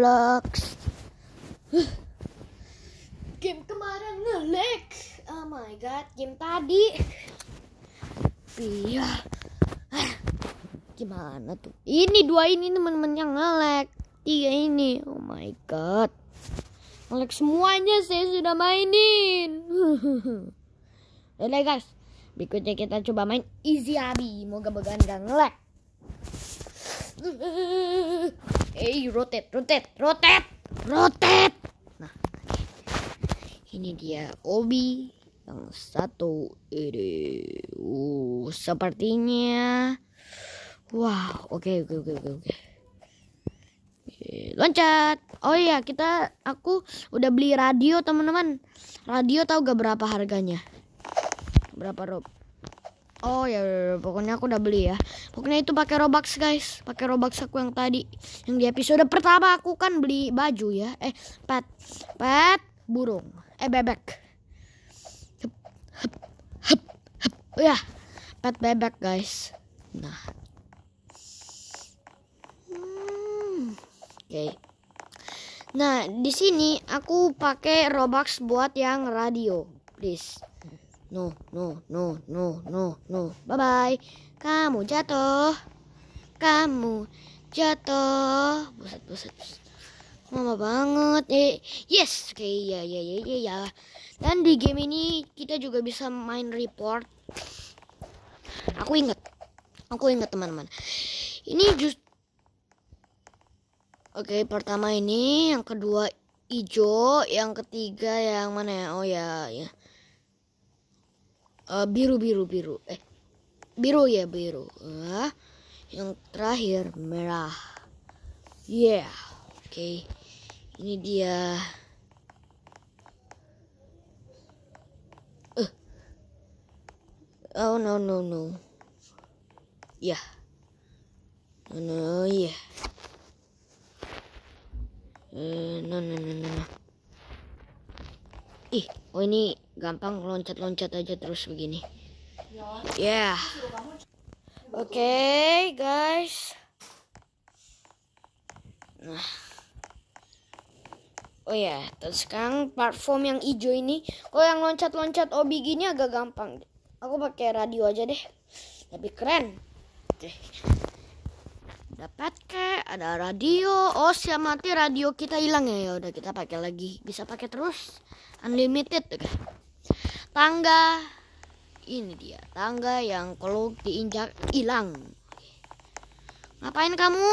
Roblox. Game kemarin ngelag. Oh my god, game tadi. Iya. Gimana tuh? Ini dua ini teman-teman yang ngelag. Tiga ini. Oh my god. Ngelek semuanya saya sudah mainin. Oke guys, berikutnya kita coba main Easy Abi. Moga-moga nggak ngelag. Eh, rotate, rotate, rotate, rotate. Nah, ini dia obi yang satu ini. Uh, sepertinya wah, wow, oke, okay, oke, okay, oke, okay, oke, oke. Eh, loncat. Oh iya, kita aku udah beli radio, teman-teman. Radio tahu gak berapa harganya? Berapa, Rob? Oh ya, ya, ya, pokoknya aku udah beli ya. Pokoknya itu pakai Robux guys, pakai Robux aku yang tadi. Yang di episode pertama aku kan beli baju ya. Eh, pet. Pet burung. Eh bebek. Hup, hup, hup, hup. Oh, ya. Pet bebek guys. Nah. Hmm. Oke. Okay. Nah, di sini aku pakai Robux buat yang radio, please no, no, no, no, no, no. Bye bye. Kamu jatuh. Kamu jatuh. Buset, buset. mama banget. Eh, yes. Oke, okay, ya, ya, ya, ya, ya. Dan di game ini kita juga bisa main report. Aku inget. Aku inget teman-teman. Ini just Oke, okay, pertama ini, yang kedua hijau, yang ketiga yang mana ya? Oh ya, ya uh, biru biru biru eh biru ya biru uh, yang terakhir merah yeah oke okay. ini dia uh. oh no no no ya yeah. no no ya yeah. uh, no no no no ih oh ini gampang loncat-loncat aja terus begini ya yeah. oke okay, guys nah oh ya yeah. terus sekarang platform yang hijau ini kok yang loncat-loncat obi gini agak gampang aku pakai radio aja deh lebih keren deh dapat ke ada radio oh siap mati radio kita hilang ya. ya udah kita pakai lagi bisa pakai terus unlimited okay. Tangga ini dia, tangga yang kalau diinjak hilang. Ngapain kamu?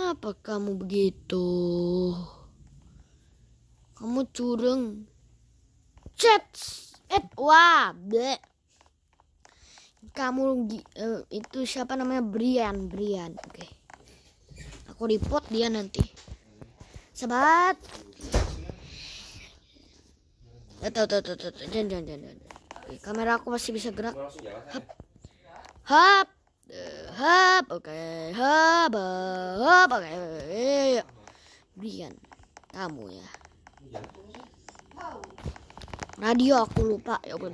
apa kamu begitu? Kamu curang. Chat Et eh, wah, bleh. Kamu uh, itu siapa namanya Brian, Brian. Oke. Okay. Aku report dia nanti. Sobat. Eh, tuh, tuh, tuh, tuh, jangan, jangan, jangan. Oke, kamera aku masih bisa gerak. Hap, ya. hap, hap, oke, hap, hap, oke. Iya. Brian, kamu ya. Iya. Radio aku lupa ya udah.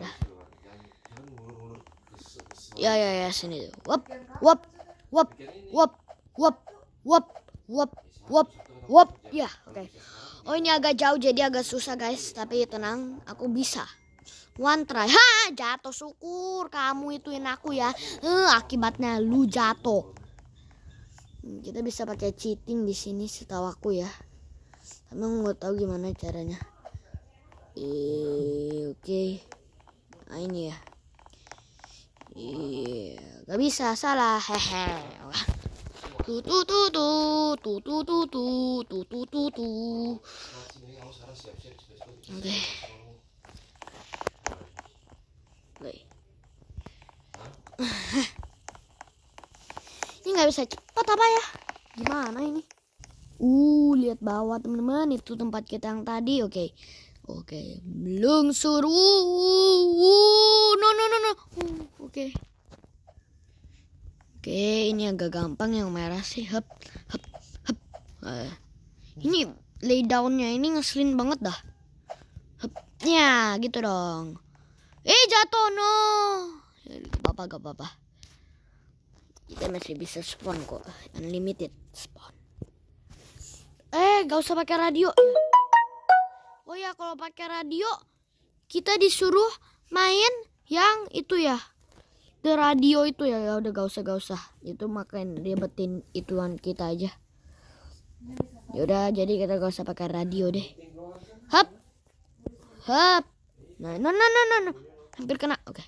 Iya, ya ya ya sini tuh. Wop, wop, wop, wop, wop, wop, wop, wop, wop, ya, oke. Okay. Oh ini agak jauh jadi agak susah guys Tapi tenang aku bisa One try Ha jatuh syukur kamu ituin aku ya uh, Akibatnya lu jatuh hmm, Kita bisa pakai cheating di sini setahu aku ya Emang nggak tahu gimana caranya eh, Oke okay. nah, ini ya Iya, eh, gak bisa salah hehe tu tu tu tu tu tu tu tu tu tu tu tu oke okay. ini nggak bisa cepat apa ya gimana ini uh lihat bawah teman-teman itu tempat kita yang tadi oke okay. oke okay. meluncur uh, uh, uh. no no no no uh, oke okay. Oke, ini agak gampang yang merah sih. Hep, hep, hep. Uh, eh, ini lay downnya ini ngeselin banget dah. Hep. Ya, gitu dong. Eh, jatuh no. Ya, gak apa-apa, gak apa-apa. Kita masih bisa spawn kok. Unlimited spawn. Eh, gak usah pakai radio. Oh ya, kalau pakai radio kita disuruh main yang itu ya ke radio itu ya, ya udah gak usah gak usah itu makan ribetin ituan kita aja ya udah jadi kita gak usah pakai radio deh hap hap nah no no no no, no. hampir kena oke okay.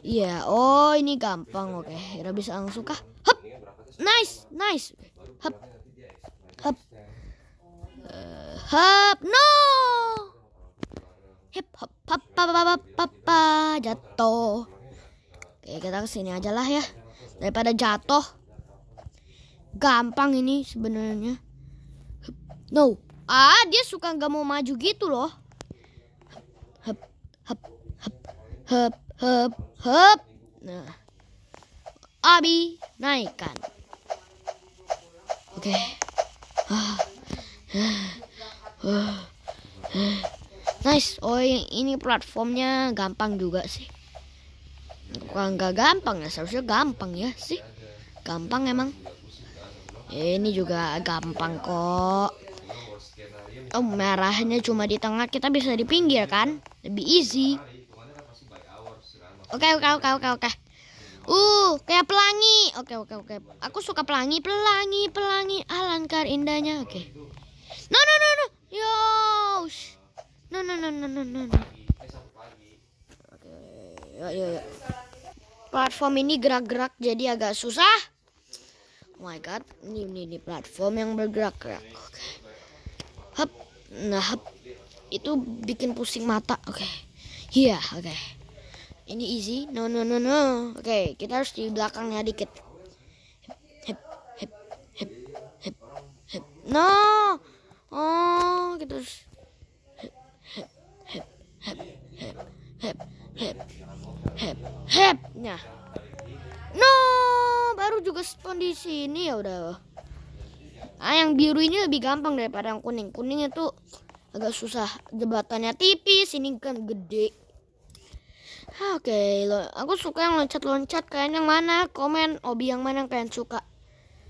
iya yeah. oh ini gampang oke okay. udah bisa langsung kah hap nice nice hap hap uh, hap no hip hop hop hop hop hop jatuh Oke, kita kesini aja lah ya. Daripada jatuh. Gampang ini sebenarnya. No. Ah, dia suka nggak mau maju gitu loh. Hep, hep, hep, hep, hep, hep. Nah. Abi naikkan. Oke. Okay. Nice. Oh, yang ini platformnya gampang juga sih wah gak gampang ya, seharusnya gampang ya sih. Gampang emang. Ini juga gampang kok. Oh merahnya cuma di tengah, kita bisa di pinggir kan? Lebih easy. Oke okay, oke okay, oke okay, oke oke. Uh, kayak pelangi. Oke oke oke. Aku suka pelangi, pelangi, pelangi. Alangkah indahnya. Oke. No no no no. Yo. No no no no no no. Oke. Okay. Yuk platform ini gerak-gerak jadi agak susah. Oh my god, ini ini, ini platform yang bergerak-gerak. Oke. Okay. Hap, nah hap. Itu bikin pusing mata. Oke. Okay. Iya, oke. Okay. Ini easy. No no no no. Oke, okay, kita harus di belakangnya dikit. Hip hip hip hip hip. No. Oh, kita gitu. harus hip hip hip hip. hip. Hep. Hep. Hep. Nah. No, baru juga spawn di sini ya udah. Ah, yang biru ini lebih gampang daripada yang kuning. kuningnya tuh agak susah, jebatannya tipis, ini kan gede. Oke, okay, aku suka yang loncat-loncat. Kalian yang mana? Komen obi yang mana yang kalian suka.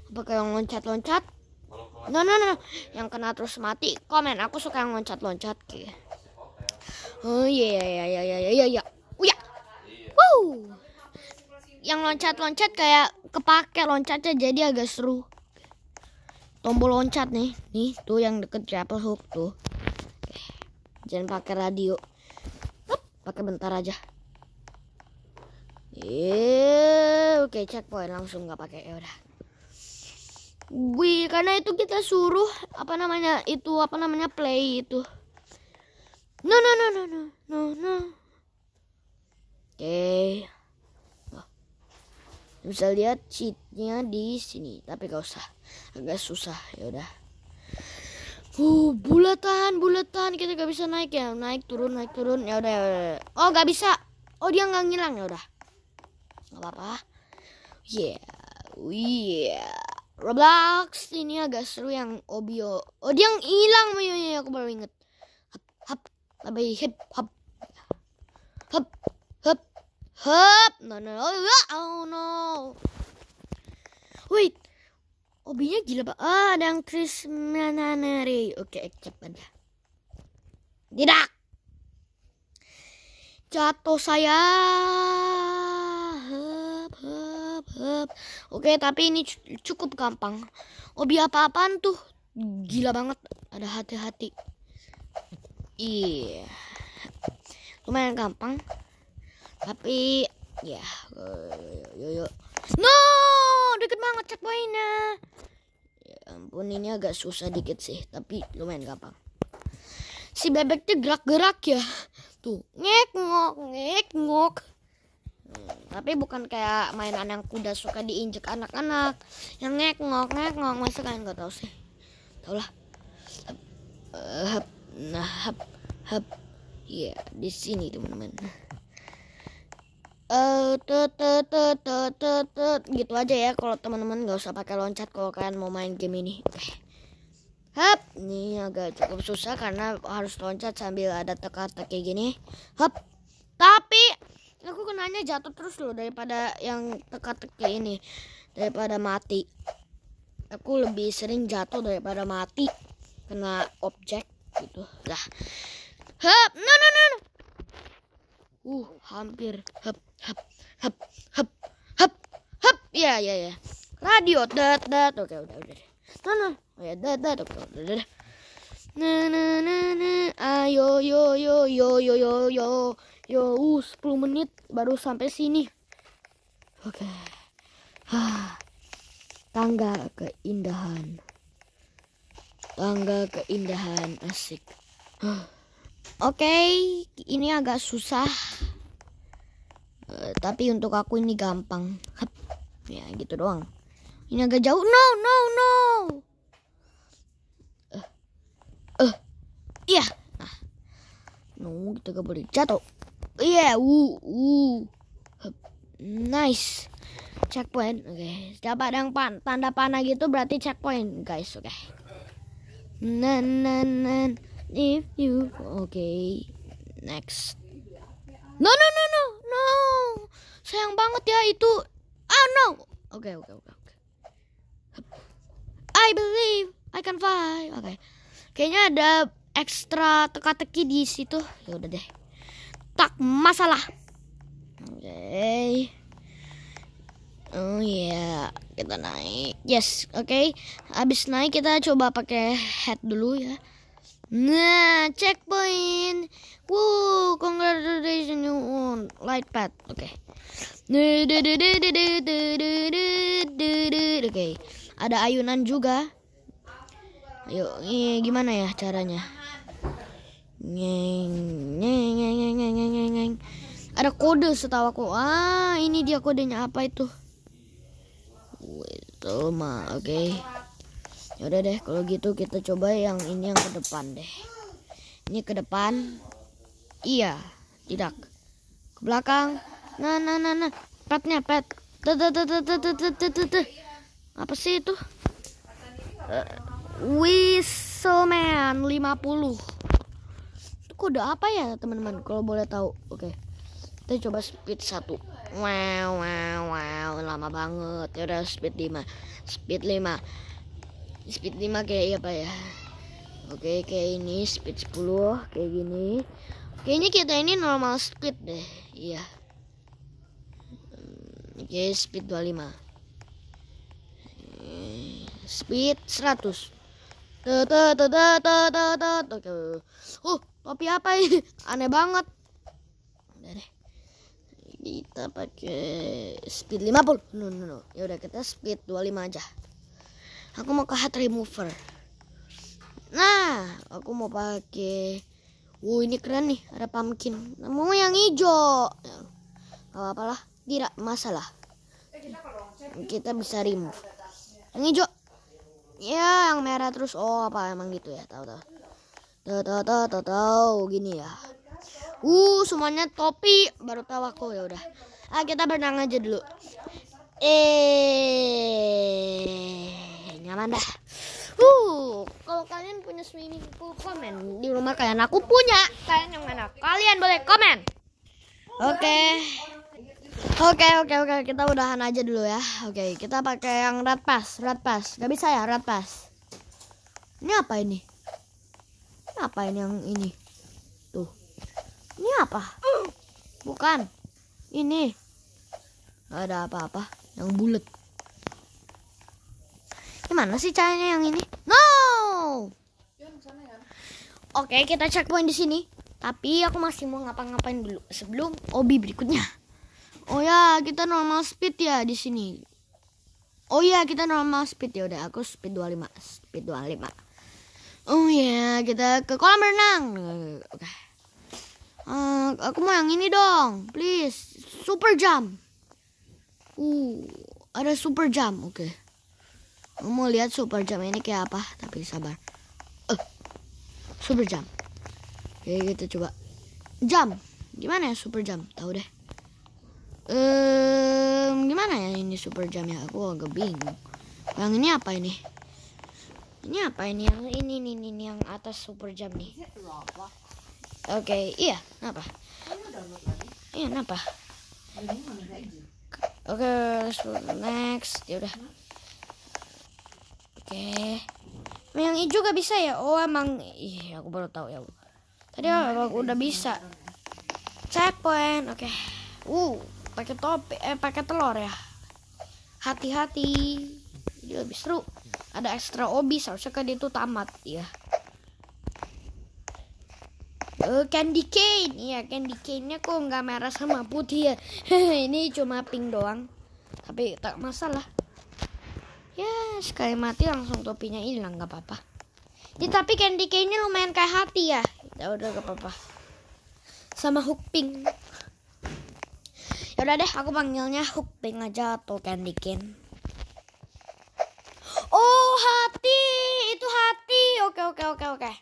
Apakah yang loncat-loncat? No, no, no. Yang kena terus mati. Komen, aku suka yang loncat-loncat. Oke. Oh iya, iya, iya, iya, iya, iya. iya. Uya. Wow. Yang loncat-loncat kayak kepake loncatnya jadi agak seru. Tombol loncat nih. Nih, tuh yang deket Chapel hook tuh. Jangan pakai radio. Pakai bentar aja. Eh, oke okay, checkpoint langsung nggak pakai ya udah. Wih, karena itu kita suruh apa namanya itu apa namanya play itu. No no no no no no no. Oke. Nah, bisa lihat cheatnya di sini, tapi gak usah. Agak susah, ya udah. Uh, bulatan, bulatan kita gak bisa naik ya, naik turun, naik turun, ya udah. Ya ya oh, gak bisa. Oh, dia nggak ngilang ya udah. Gak apa-apa. Yeah, yeah. Roblox ini agak seru yang obio. Oh, dia yang hilang, iya, aku baru inget. Hap, hap, lebih hip, hap. Hup. No, no, no. Oh, no. Wait. Obinya gila pak. Ah, ada yang Krishnanari. Oke, okay, cepat dah. Tidak. Jatuh saya. Hup, hup, hup. Oke, okay, tapi ini cukup gampang. Obi apa-apaan tuh? Gila banget. Ada hati-hati. Iya. -hati. Yeah. Lumayan gampang tapi ya yo eh, yo no deket banget checkpointnya ya ampun ini agak susah dikit sih tapi lumayan gampang si bebek tuh gerak-gerak ya tuh ngek ngok ngek ngok hmm, tapi bukan kayak mainan yang kuda suka diinjek anak-anak yang ngek ngok ngek ngok masa kalian nggak tahu sih tau lah eh, hap, nah hap hap ya di sini teman-teman eh gitu aja ya kalau teman-teman nggak usah pakai loncat kalau kalian mau main game ini oke hop ini agak cukup susah karena harus loncat sambil ada teka-teki gini Hop tapi aku kenanya jatuh terus loh daripada yang teka-teki ini daripada mati aku lebih sering jatuh daripada mati kena objek gitu lah Hop no no no, no. Uh, hampir. Hap, hap, hap, hap, hap, hap. Ya, ya, ya. Radio, dat, dat. Oke, udah, udah. Sana. Oh ya, dat, dat. Oke, udah, udah. Na, na, na, na. Ayo, yo, yo, yo, yo, yo, yo. Yo, uh, 10 menit baru sampai sini. Oke. Ha. Ah, tangga keindahan. Tangga keindahan asik. Huh. Ah. Oke, okay, ini agak susah. Uh, tapi untuk aku ini gampang. Hup. Ya, gitu doang. Ini agak jauh. No, no, no. Eh. eh. iya. Nah. No, kita gak boleh jatuh. Iya, yeah, uh, uh. Hup. Nice. Checkpoint. Oke, okay. setiap ada yang pan tanda panah gitu berarti checkpoint, guys. Oke. Okay. nen, nen. nen if you okay next no no no no no sayang banget ya itu ah no oke okay, oke okay, oke okay. I believe I can fly oke okay. kayaknya ada ekstra teka-teki di situ ya udah deh tak masalah oke okay. Oh iya, kita naik. Yes, oke. Okay. Habis naik kita coba pakai head dulu ya. Nah, checkpoint. Woo, congratulations you on light pad Oke. Okay. Oke, ada ayunan juga. Ayo, eh, gimana ya caranya? Nyeng, Ada kode setahu aku. Ah, ini dia kodenya apa itu? Wait, oke. Okay. Yaudah deh kalau gitu kita coba yang ini yang ke depan deh. Ini ke depan. Iya, tidak. Ke belakang. Nah, nah, nah, nah. Petnya pet. Apa sih itu? Uh, Whistleman 50. Itu kode apa ya, teman-teman? Kalau boleh tahu. Oke. Kita coba speed 1. Wow, wow, wow. Lama banget. Ya udah speed 5. Speed 5 speed 5 kayak iya, pak ya oke kayak ini speed 10 kayak gini kayaknya kita ini normal speed deh iya hmm, oke speed 25 eh, speed 100 Oh, uh, topi apa ini? Aneh banget. Udah deh. Kita pakai speed 50. No, no, no. Ya udah kita speed 25 aja aku mau ke hat remover nah aku mau pakai wow ini keren nih ada pumpkin nah, mau yang hijau ya, nggak apa-apa lah tidak masalah kita bisa remove yang hijau ya yang merah terus oh apa emang gitu ya tahu tahu tahu tahu tahu tahu, tahu. gini ya uh semuanya topi baru tahu aku ya udah ah kita berenang aja dulu eh nyaman dah uh kalau kalian punya swimming pool komen di rumah kalian aku punya kalian yang mana kalian boleh komen oke okay. Oke okay, oke okay, oke okay. kita udahan aja dulu ya. Oke okay, kita pakai yang red pass red pass gak bisa ya red pass. Ini apa ini? Ini apa ini yang ini? Tuh. Ini apa? Bukan. Ini. ada apa-apa yang bulat. Gimana sih caranya yang ini? No! Oke, kita checkpoint di sini. Tapi aku masih mau ngapa-ngapain dulu sebelum obi berikutnya. Oh ya, kita normal speed ya di sini. Oh ya, kita normal speed ya udah aku speed 25, speed 25. Oh ya, kita ke kolam renang. Oke. Okay. Uh, eh, aku mau yang ini dong, please. Super jump. Uh, ada super jump. Oke. Okay mau lihat super jam ini kayak apa tapi sabar uh, super jam oke ya, ya, kita coba jam gimana ya super jam tahu deh um, gimana ya ini super jam ya aku agak bingung yang ini apa ini ini apa ini yang ini ini ini, ini yang atas super jam nih oke okay, iya kenapa iya kenapa oke okay, next ya udah Oke. Yang hijau gak bisa ya? Oh emang, ih aku baru tahu ya. Tadi nah, hmm. aku udah bisa. Checkpoint, oke. Okay. Uh, pakai topi, eh pakai telur ya. Hati-hati. Jadi lebih seru. Ada extra obi, seharusnya kan itu tamat ya. Uh, candy cane, ya candy cane-nya kok nggak merah sama putih ya. Ini cuma pink doang. Tapi tak masalah ya sekali mati langsung topinya hilang nggak apa-apa ya tapi Candy cane nya lumayan kayak hati ya ya udah nggak apa-apa sama pink ya udah deh aku panggilnya hook pink aja atau Candy Cane oh hati itu hati oke oke oke oke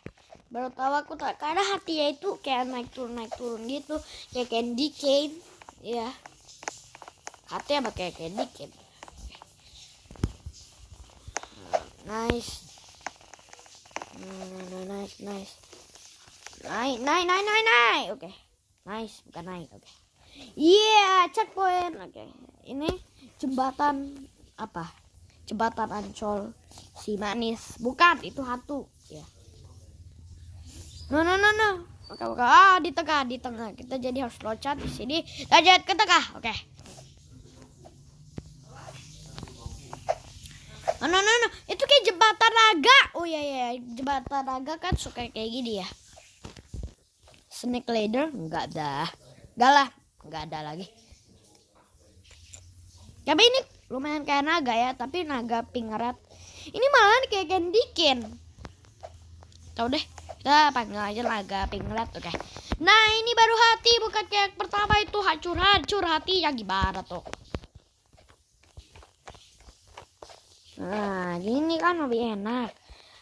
baru tahu aku tak karena hati ya itu kayak naik turun naik turun gitu kayak candy cane ya hati apa kayak candy cane Mm, nice. nice, nice, nice. Naik, naik, naik, naik, naik. Oke. Okay. Nice, bukan naik. Oke. Okay. Yeah, checkpoint. Oke. Okay. Ini jembatan apa? Jembatan Ancol si manis. Bukan, itu hantu. Ya. Yeah. No, no, no, no. Oke, oke. Ah, di tengah, di tengah. Kita jadi harus loncat di sini. Lanjut ke tengah. Oke. Okay. Oh, no, no, no. Itu kayak jembatan naga. Oh iya, iya. iya. Jembatan naga kan suka kayak gini ya. Snake ladder? Enggak ada, Enggak lah. Enggak ada lagi. Tapi ini lumayan kayak naga ya. Tapi naga red. Ini malah kayak gendikin. Tau deh. Kita panggil aja naga red, Oke. Okay. Nah ini baru hati. Bukan kayak pertama itu hancur-hancur hati Ya, Gimana tuh? Nah, gini kan lebih enak.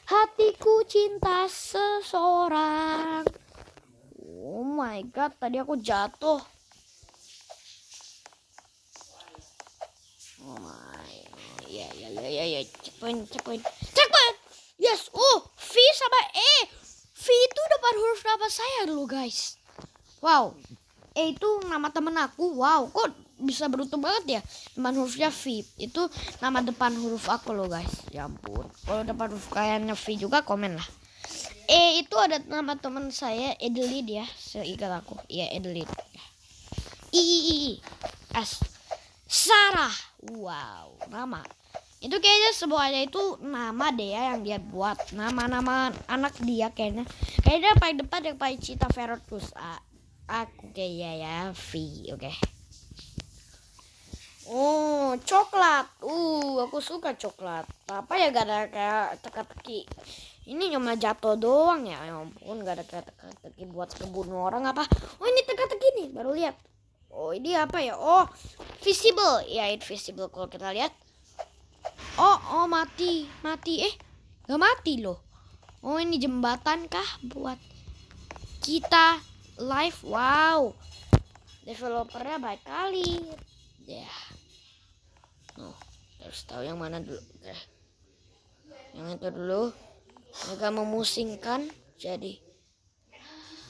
Hatiku cinta seseorang. Oh my god, tadi aku jatuh. Oh my. Ya ya ya ya ya Cepet, cepet, cepet. Yes. Oh, V sama E. V itu dapat huruf apa saya dulu, guys. Wow. E itu nama temen aku. Wow, kok bisa beruntung banget ya teman hurufnya V itu nama depan huruf aku loh guys ya ampun kalau depan huruf kalian V juga komen lah E itu ada nama teman saya Edelid ya seingat aku iya Edelid I I I S Sarah wow nama itu kayaknya semuanya itu nama deh ya yang dia buat nama-nama anak dia kayaknya kayaknya paling depan yang paling cita Veracruz A aku kayaknya ya V oke okay. Oh, coklat. Uh, aku suka coklat. Apa ya gak ada kayak teka-teki. Ini cuma jatuh doang ya. Ya ampun, gak ada kayak teka-teki buat kebun orang apa. Oh, ini teka-teki nih, baru lihat. Oh, ini apa ya? Oh, visible. Ya, invisible kalau kita lihat. Oh, oh mati, mati. Eh, gak mati loh. Oh, ini jembatan kah buat kita live? Wow. Developernya baik kali. Ya. Yeah harus tahu yang mana dulu deh. yang itu dulu agak memusingkan jadi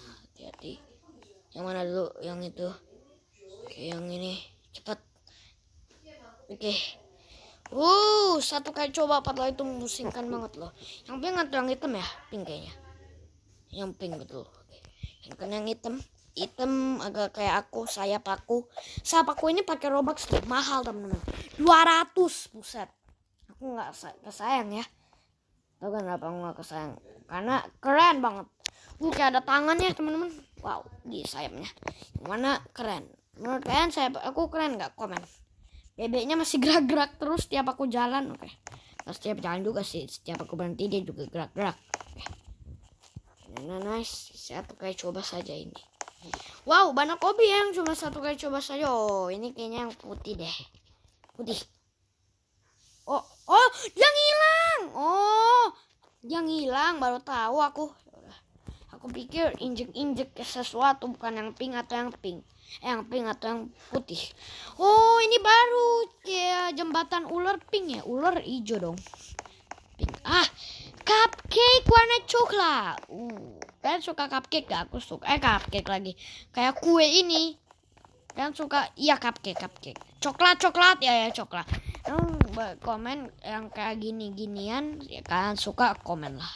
hati-hati yang mana dulu yang itu oke yang ini cepat oke uh satu kali coba patlah itu memusingkan banget loh yang pink atau yang hitam ya pink kayaknya yang pink betul yang kan yang hitam item agak kayak aku saya paku saya paku ini pakai robux tuh mahal teman-teman 200 buset aku nggak kesayang ya tau kan kenapa aku nggak kesayang karena keren banget bu kayak ada tangannya teman-teman wow di sayapnya yang mana keren menurut kalian saya aku keren nggak komen bebeknya masih gerak-gerak terus tiap aku jalan oke okay. nah, setiap jalan juga sih setiap aku berhenti dia juga gerak-gerak okay. Nah, nah, nice saya pakai coba saja ini Wow, banyak kopi yang cuma satu kali coba saja. Oh, ini kayaknya yang putih deh. Putih. Oh, oh, yang hilang. Oh, yang hilang baru tahu aku. Aku pikir injek-injek sesuatu bukan yang pink atau yang pink. Eh, yang pink atau yang putih. Oh, ini baru kayak jembatan ular pink ya. Ular hijau dong. Pink. Ah, cupcake warna coklat. Uh. Kalian suka cupcake gak? Aku suka. Eh cupcake lagi. Kayak kue ini. Kalian suka? Iya cupcake, cupcake. Coklat, coklat ya ya coklat. Yang komen yang kayak gini-ginian ya kalian suka komen lah.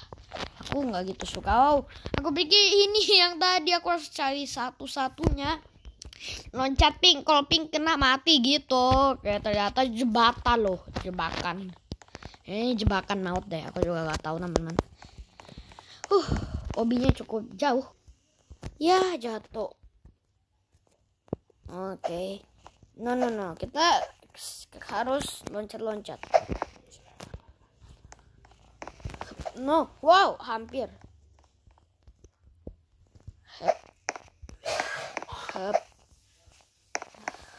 Aku nggak gitu suka. Wow, aku pikir ini yang tadi aku harus cari satu-satunya loncat pink kalau pink kena mati gitu kayak ternyata jebatan loh jebakan ini eh, jebakan maut deh aku juga gak tahu teman-teman uh Obinya cukup jauh ya jatuh oke okay. no no no kita harus loncat-loncat no wow hampir hep hep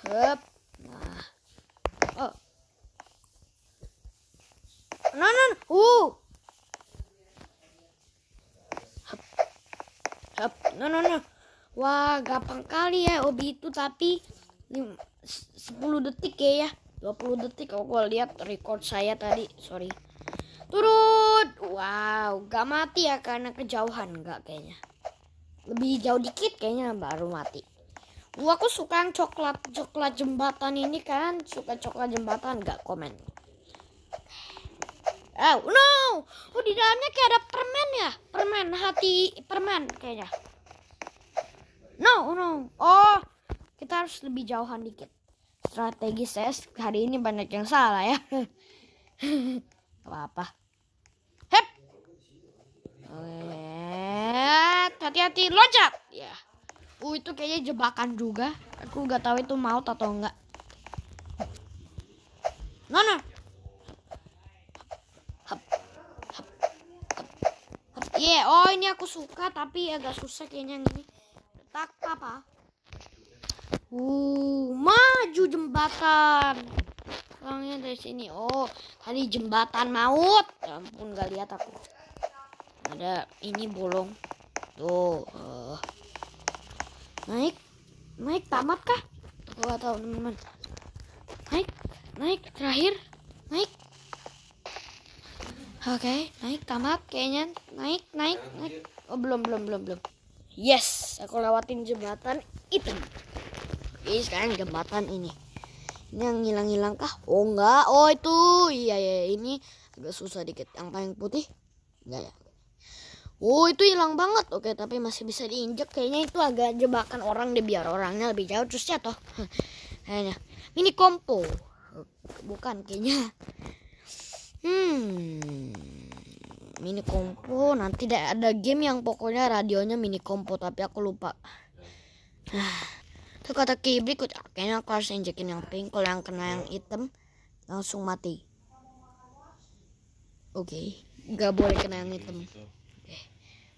hep nah oh no no uh no no no wah gampang kali ya obi itu tapi 10 detik ya ya 20 detik aku lihat record saya tadi sorry turut wow gak mati ya karena kejauhan gak kayaknya lebih jauh dikit kayaknya baru mati gua aku suka yang coklat coklat jembatan ini kan suka coklat jembatan gak komen Oh no! Oh di dalamnya kayak ada permen ya, permen hati permen kayaknya. No no. Oh kita harus lebih jauhan dikit. Strategi saya hari ini banyak yang salah ya. apa-apa. Hep. Hati-hati loncat. Ya. Yeah. Uh itu kayaknya jebakan juga. Aku nggak tahu itu mau atau enggak. No aku suka tapi agak susah kayaknya yang ini. Tak apa. Uh, maju jembatan. Orangnya dari sini. Oh, tadi jembatan maut. Ya ampun gak lihat aku. Ada ini bolong. Tuh. Uh. Naik. Naik tamat kah? gak tahu teman-teman. Naik. Naik terakhir. Naik. Oke, naik tamat kayaknya. Naik, naik, naik. Oh, belum, belum, belum, belum. Yes, aku lewatin jembatan itu. Ini sekarang jembatan ini. Ini yang ngilang-ngilang kah? Oh, enggak. Oh, itu. Iya, ya, ini agak susah dikit. Yang paling putih? Enggak ya. Oh, itu hilang banget. Oke, tapi masih bisa diinjak. Kayaknya itu agak jebakan orang deh biar orangnya lebih jauh terus jatuh. Kayaknya. Ya. Ini kompo. Bukan kayaknya. Hmm. Mini kompo nanti ada game yang pokoknya radionya mini kompo tapi aku lupa. Nah, Tuh kata ki berikut kayaknya aku harus injekin yang pink kalau yang kena yang hitam langsung mati. Oke, okay. nggak boleh kena yang hitam.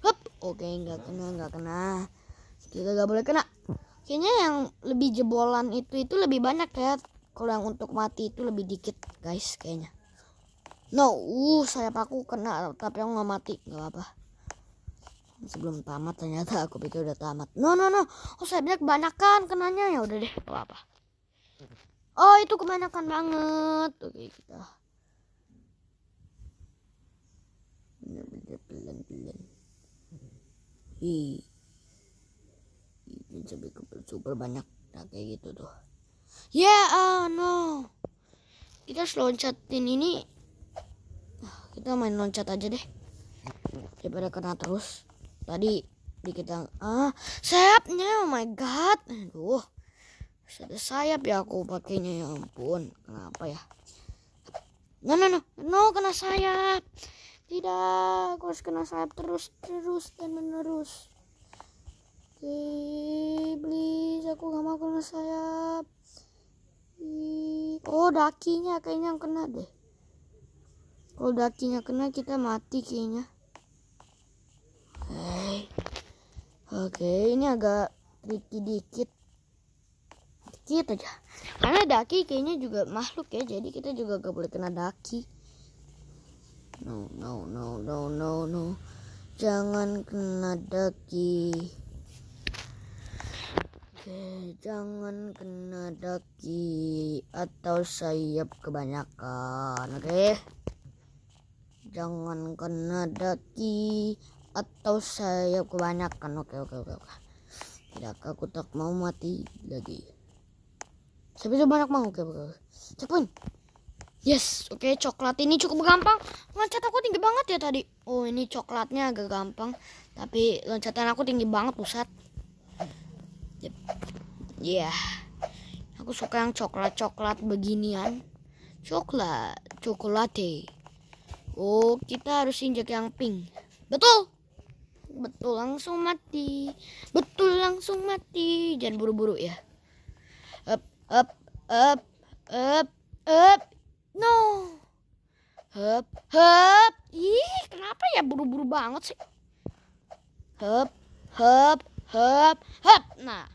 Hop, oke okay, nggak kena nggak kena. Kita nggak boleh kena. Kayaknya yang lebih jebolan itu itu lebih banyak ya. Kalau yang untuk mati itu lebih dikit guys kayaknya. No, uh, saya paku kena tapi yang nggak mati, nggak apa Sebelum tamat ternyata aku pikir udah tamat. No, no, no. Oh, saya banyak kebanyakan kenanya ya udah deh, nggak apa Oh, itu kebanyakan banget. Oke, kita. Pelan-pelan. Hi. Ini sampai super banyak. Nah, kayak gitu tuh. Yeah, ya, uh, no. Kita harus loncatin ini kita main loncat aja deh daripada kena terus tadi di kita ah sayapnya oh my god aduh ada sayap ya aku pakainya ya ampun kenapa ya no no no no kena sayap tidak aku harus kena sayap terus terus dan menerus Oke, please aku gak mau kena sayap oh dakinya kayaknya yang kena deh kalau datinya kena kita mati kayaknya oke okay, ini agak tricky dikit dikit aja karena daki kayaknya juga makhluk ya jadi kita juga gak boleh kena daki no no no no no no jangan kena daki Oke, jangan kena daki atau sayap kebanyakan. Oke. Okay? jangan kena daki atau saya kebanyakan oke oke oke, oke. tidak aku tak mau mati lagi tapi itu banyak mau oke oke, oke. yes oke okay, coklat ini cukup gampang loncat aku tinggi banget ya tadi oh ini coklatnya agak gampang tapi loncatan aku tinggi banget pusat yep. ya aku suka yang coklat coklat beginian coklat deh Oh, kita harus injak yang pink. Betul. Betul langsung mati. Betul langsung mati. Jangan buru-buru ya. Up up up up up. No. Up up. Ih, kenapa ya buru-buru banget sih? Up up up up. Nah.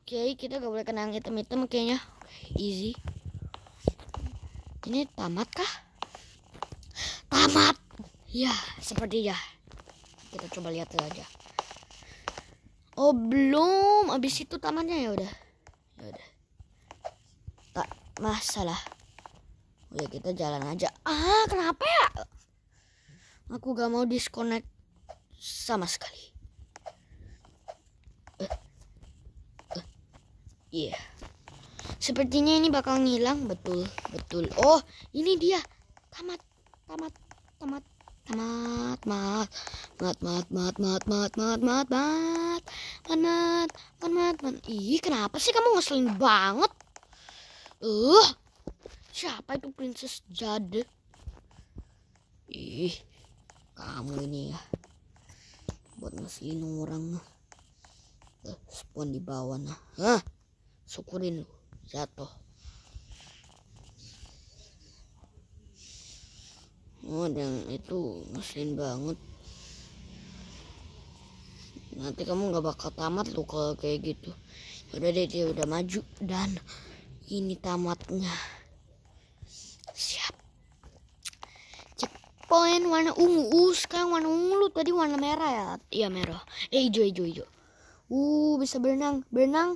Oke, okay, kita gak boleh kenang hitam-hitam kayaknya. Easy. Ini tamat kah? tamat ya seperti ya. kita coba lihat aja oh belum abis itu tamannya ya udah ya udah tak masalah udah oh, ya, kita jalan aja ah kenapa ya aku gak mau disconnect sama sekali eh, eh, iya uh. uh. yeah. sepertinya ini bakal ngilang betul betul oh ini dia tamat tamat tamat tamat mat mat mat mat mat mat mat mat mat mat mat mat mat ih kenapa sih kamu ngeselin banget uh siapa itu princess jade ih kamu ini ya buat ngeselin orang eh, spawn di bawah nah Hah? syukurin lu jatuh oh yang itu mesin banget nanti kamu gak bakal tamat loh kalau kayak gitu udah deh dia udah maju dan ini tamatnya siap checkpoint warna ungu uh, sekarang warna ungu lu tadi warna merah ya iya merah eh hijau hijau hijau uh bisa berenang berenang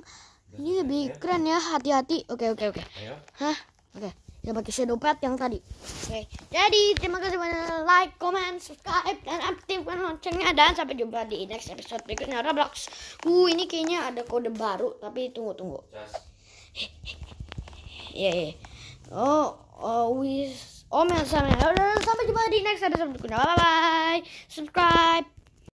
ini lebih keren ya hati-hati oke okay, oke okay, oke okay. hah oke yang pakai shadow pad yang tadi oke jadi terima kasih banyak like comment subscribe dan aktifkan loncengnya dan sampai jumpa di next episode berikutnya Roblox uh ini kayaknya ada kode baru tapi tunggu tunggu ya yeah, yeah. oh oh we oh sama sampai jumpa di next episode berikutnya bye bye subscribe